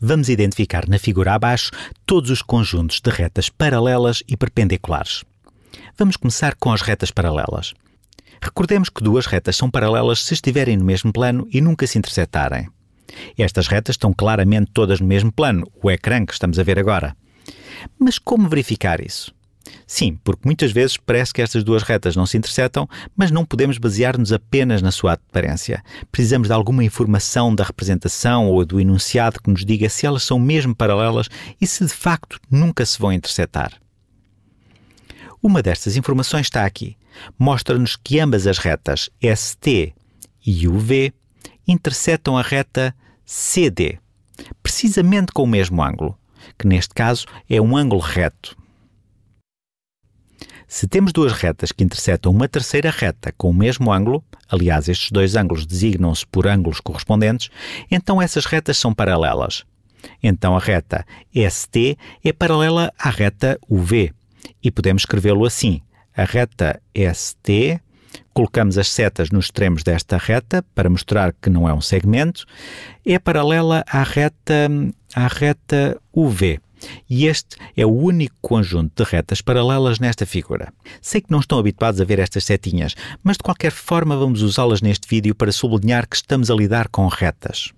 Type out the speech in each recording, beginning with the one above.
vamos identificar na figura abaixo todos os conjuntos de retas paralelas e perpendiculares. Vamos começar com as retas paralelas. Recordemos que duas retas são paralelas se estiverem no mesmo plano e nunca se interceptarem. Estas retas estão claramente todas no mesmo plano, o ecrã que estamos a ver agora. Mas como verificar isso? Sim, porque muitas vezes parece que estas duas retas não se intersetam, mas não podemos basear-nos apenas na sua aparência. Precisamos de alguma informação da representação ou do enunciado que nos diga se elas são mesmo paralelas e se de facto nunca se vão intersetar. Uma destas informações está aqui. Mostra-nos que ambas as retas ST e UV intersetam a reta CD, precisamente com o mesmo ângulo, que neste caso é um ângulo reto. Se temos duas retas que intersetam uma terceira reta com o mesmo ângulo, aliás, estes dois ângulos designam-se por ângulos correspondentes, então essas retas são paralelas. Então a reta ST é paralela à reta UV e podemos escrevê-lo assim: a reta ST colocamos as setas nos extremos desta reta para mostrar que não é um segmento, é paralela à reta, à reta UV. E este é o único conjunto de retas paralelas nesta figura. Sei que não estão habituados a ver estas setinhas, mas de qualquer forma vamos usá-las neste vídeo para sublinhar que estamos a lidar com retas.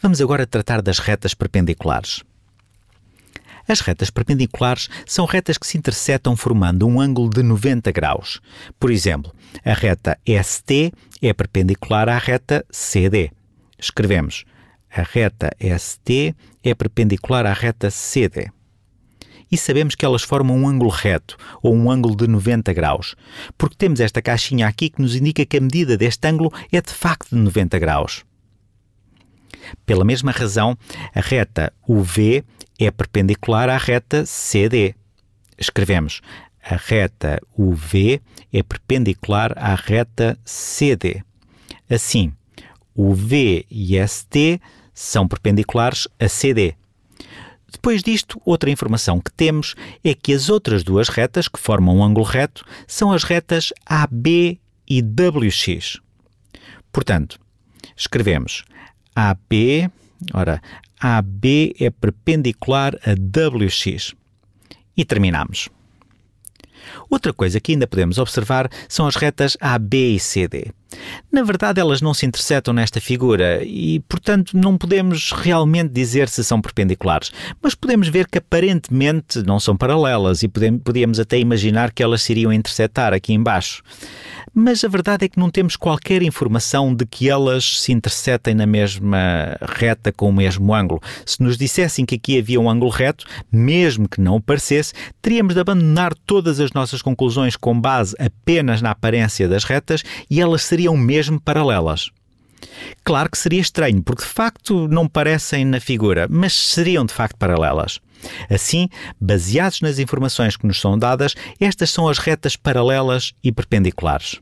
Vamos agora tratar das retas perpendiculares. As retas perpendiculares são retas que se intersetam formando um ângulo de 90 graus. Por exemplo, a reta ST é perpendicular à reta CD. Escrevemos a reta ST é perpendicular à reta CD. E sabemos que elas formam um ângulo reto, ou um ângulo de 90 graus, porque temos esta caixinha aqui que nos indica que a medida deste ângulo é de facto de 90 graus. Pela mesma razão, a reta UV é perpendicular à reta CD. Escrevemos: a reta UV é perpendicular à reta CD. Assim, o e ST são perpendiculares a CD. Depois disto, outra informação que temos é que as outras duas retas que formam um ângulo reto são as retas AB e WX. Portanto, escrevemos AB, ora, AB é perpendicular a WX. E terminamos. Outra coisa que ainda podemos observar são as retas AB e CD. Na verdade, elas não se interceptam nesta figura e, portanto, não podemos realmente dizer se são perpendiculares, mas podemos ver que aparentemente não são paralelas e podíamos até imaginar que elas se iriam interceptar aqui embaixo. Mas a verdade é que não temos qualquer informação de que elas se interceptem na mesma reta com o mesmo ângulo. Se nos dissessem que aqui havia um ângulo reto, mesmo que não o parecesse, teríamos de abandonar todas as nossas conclusões com base apenas na aparência das retas e elas seriam seriam mesmo paralelas. Claro que seria estranho, porque de facto não parecem na figura, mas seriam de facto paralelas. Assim, baseados nas informações que nos são dadas, estas são as retas paralelas e perpendiculares.